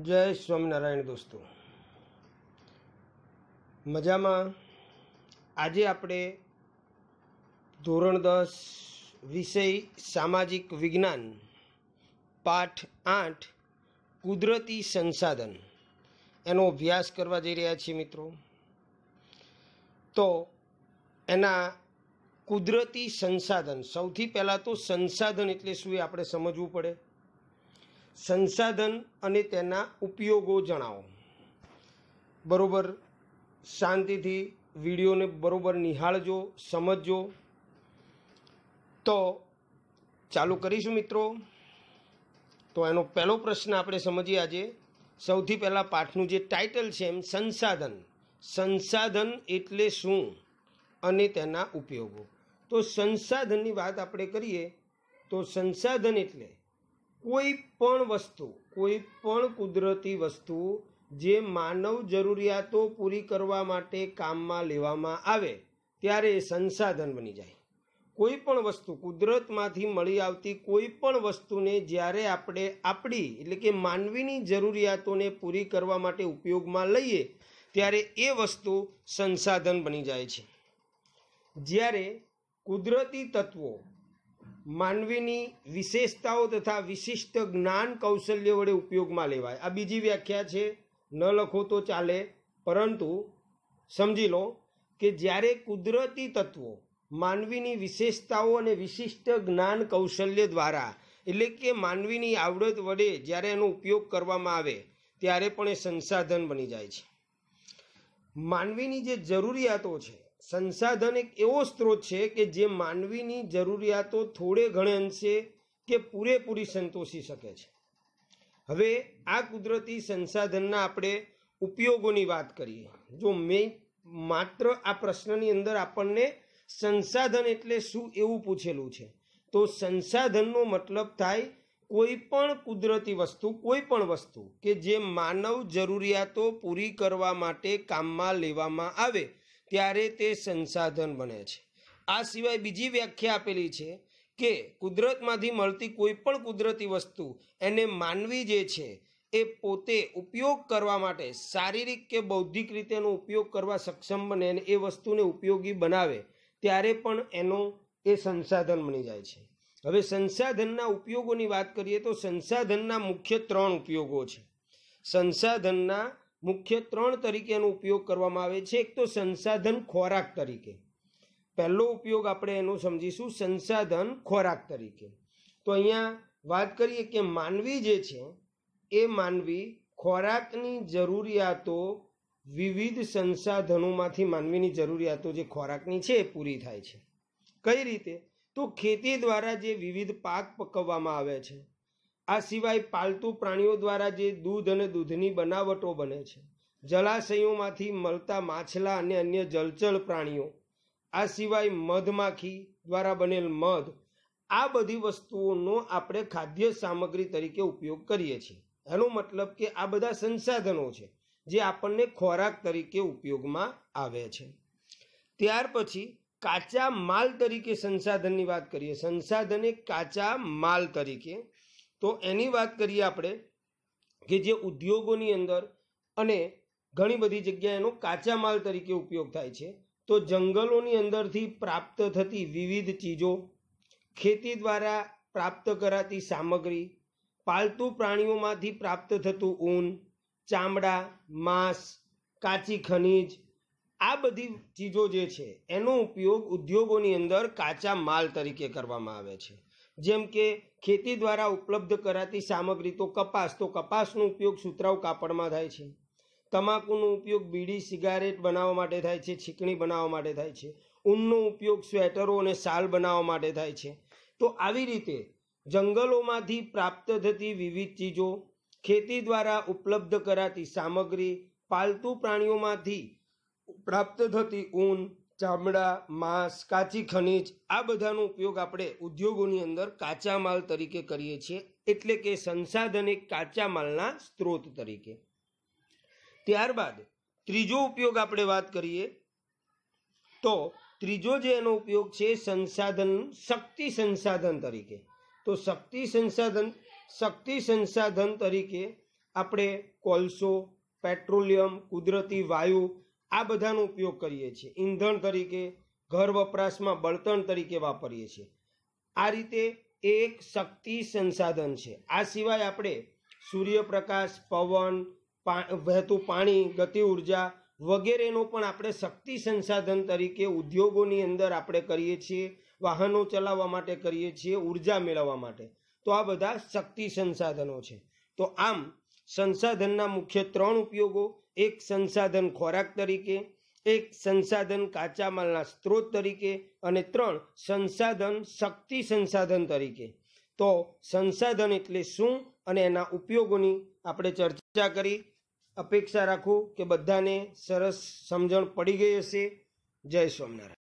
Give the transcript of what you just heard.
જય સ્વામિનારાયણ દોસ્તો મજામાં આજે આપણે ધોરણ દસ વિષય સામાજિક વિજ્ઞાન પાઠ આઠ કુદરતી સંસાધન એનો અભ્યાસ કરવા જઈ રહ્યા છીએ મિત્રો તો એના કુદરતી સંસાધન સૌથી પહેલાં તો સંસાધન એટલે શું એ આપણે સમજવું પડે સંસાધન અને તેના ઉપયોગો જણાવો બરોબર શાંતિથી વિડીયોને બરોબર નિહાળજો સમજજો તો ચાલુ કરીશું મિત્રો તો એનો પહેલો પ્રશ્ન આપણે સમજીએ આજે સૌથી પહેલાં પાઠનું જે ટાઇટલ છે એમ સંસાધન સંસાધન એટલે શું અને તેના ઉપયોગો તો સંસાધનની વાત આપણે કરીએ તો સંસાધન એટલે કોઈ પણ વસ્તુ કોઈ પણ કુદરતી વસ્તુ જે માનવ જરૂરિયાતો પૂરી કરવા માટે કામમાં લેવામાં આવે ત્યારે એ સંસાધન બની જાય કોઈ પણ વસ્તુ કુદરતમાંથી મળી આવતી કોઈ પણ વસ્તુને જ્યારે આપણે આપણી એટલે કે માનવીની જરૂરિયાતોને પૂરી કરવા માટે ઉપયોગમાં લઈએ ત્યારે એ વસ્તુ સંસાધન બની જાય છે જ્યારે કુદરતી તત્વો માનવીની વિશેષતાઓ તથા વિશિષ્ટ જ્ઞાન કૌશલ્ય વડે ઉપયોગમાં લેવાય આ બીજી વ્યાખ્યા છે ન લખો તો ચાલે પરંતુ સમજી લો કે જ્યારે કુદરતી તત્વો માનવીની વિશેષતાઓ અને વિશિષ્ટ જ્ઞાન કૌશલ્ય દ્વારા એટલે કે માનવીની આવડત વડે જ્યારે એનો ઉપયોગ કરવામાં આવે ત્યારે પણ એ સંસાધન બની જાય છે માનવીની જે જરૂરિયાતો છે સંસાધન એક એવો સ્ત્રોત છે કે જે માનવીની જરૂરિયાતો થોડે ઘણે અંશે કે પૂરેપૂરી સંતોષી શકે છે હવે આ કુદરતી સંસાધનના આપણે ઉપયોગોની વાત કરીએ જો મેં માત્ર આ પ્રશ્નની અંદર આપણને સંસાધન એટલે શું એવું પૂછેલું છે તો સંસાધનનો મતલબ થાય કોઈ પણ કુદરતી વસ્તુ કોઈ પણ વસ્તુ કે જે માનવ જરૂરિયાતો પૂરી કરવા માટે કામમાં લેવામાં આવે ત્યારે તે સંસાધન બને છે આ સિવાય બીજી વ્યાખ્યા આપેલી છે કે કુદરતમાંથી મળતી કોઈ પણ કુદરતી વસ્તુ એને માનવી જે છે એ પોતે ઉપયોગ કરવા માટે શારીરિક કે બૌદ્ધિક રીતે એનો ઉપયોગ કરવા સક્ષમ બને અને એ વસ્તુને ઉપયોગી બનાવે ત્યારે પણ એનો એ સંસાધન બની જાય છે હવે સંસાધનના ઉપયોગોની વાત કરીએ તો સંસાધનના મુખ્ય ત્રણ ઉપયોગો છે સંસાધનના મુખ્ય ત્રણ તરીકે એનો ઉપયોગ કરવામાં આવે છે એક તો સંસાધન ખોરાક તરીકે પહેલો ઉપયોગ આપણે એનો સમજીશું સંસાધન ખોરાક તરીકે તો અહીંયા વાત કરીએ કે માનવી જે છે એ માનવી ખોરાકની જરૂરિયાતો વિવિધ સંસાધનોમાંથી માનવીની જરૂરિયાતો જે ખોરાકની છે એ પૂરી થાય છે કઈ રીતે તો ખેતી દ્વારા જે વિવિધ પાક પકવવામાં આવે છે આ સિવાય પાલતુ પ્રાણીઓ દ્વારા જે દૂધ અને દૂધની બનાવટો બને છે જલાશયોમાંથી મળતા માછલા અને અન્ય જલચળ પ્રાણીઓ આ સિવાય મધમાખી દ્વારા બનેલ મધ આ બધી વસ્તુઓનો આપણે ખાદ્ય સામગ્રી તરીકે ઉપયોગ કરીએ છીએ એનો મતલબ કે આ બધા સંસાધનો છે જે આપણને ખોરાક તરીકે ઉપયોગમાં આવે છે ત્યાર પછી કાચા માલ તરીકે સંસાધનની વાત કરીએ સંસાધન એ કાચા માલ તરીકે તો એની વાત કરીએ આપણે કે જે ઉદ્યોગોની અંદર અને ઘણી બધી જગ્યાએ એનો કાચા માલ તરીકે ઉપયોગ થાય છે તો જંગલોની અંદરથી પ્રાપ્ત થતી વિવિધ ચીજો ખેતી દ્વારા પ્રાપ્ત કરાતી સામગ્રી પાલતુ પ્રાણીઓમાંથી પ્રાપ્ત થતું ઊન ચામડા માંસ કાચી ખનીજ આ બધી ચીજો જે છે એનો ઉપયોગ ઉદ્યોગોની અંદર કાચા માલ તરીકે કરવામાં આવે છે જેમ કે ખેતી દ્વારા ઉપલબ્ધ કરાતી સામગ્રી તો કપાસ તો કપાસનો ઉપયોગ સુતરાઉ કાપડમાં થાય છે તમાકુનો ઉપયોગ બીડી સિગારેટ બનાવવા માટે થાય છે છીકણી બનાવવા માટે થાય છે ઊનનો ઉપયોગ સ્વેટરો અને શાલ બનાવવા માટે થાય છે તો આવી રીતે જંગલોમાંથી પ્રાપ્ત થતી વિવિધ ચીજો ખેતી દ્વારા ઉપલબ્ધ કરાતી સામગ્રી પાલતુ પ્રાણીઓમાંથી પ્રાપ્ત થતી ઊન ચામડા માંસ કાચી ખનીજ આ બધાનો ઉપયોગ આપણે ઉદ્યોગોની અંદર કાચા માલ તરીકે કરીએ છીએ એટલે કે સંસાધન કાચા માલના સ્ત્રોત તરીકે ત્યારબાદ ત્રીજો ઉપયોગ આપણે વાત કરીએ તો ત્રીજો જે એનો ઉપયોગ છે સંસાધન શક્તિ સંસાધન તરીકે તો શક્તિ સંસાધન શક્તિ સંસાધન તરીકે આપણે કોલસો પેટ્રોલિયમ કુદરતી વાયુ આ બધાનો ઉપયોગ કરીએ છીએ ઈંધણ તરીકે ઘર વપરાશમાં બળતણ તરીકે વાપરીએ છીએ આ રીતે એક શક્તિ સંસાધન છે આ સિવાય આપણે સૂર્યપ્રકાશ પવન વહેતું પાણી ગતિ ઉર્જા વગેરેનો પણ આપણે શક્તિ સંસાધન તરીકે ઉદ્યોગોની અંદર આપણે કરીએ છીએ વાહનો ચલાવવા માટે કરીએ છીએ ઉર્જા મેળવવા માટે તો આ બધા શક્તિ સંસાધનો છે તો આમ સંસાધનના મુખ્ય ત્રણ ઉપયોગો એક સંસાધન ખોરાક તરીકે એક સંસાધન કાચા માલના સ્ત્રોત તરીકે અને ત્રણ સંસાધન શક્તિ સંસાધન તરીકે તો સંસાધન એટલે શું અને એના ઉપયોગોની આપણે ચર્ચા કરી અપેક્ષા રાખું કે બધાને સરસ સમજણ પડી ગઈ હશે જય સ્વામિનારાયણ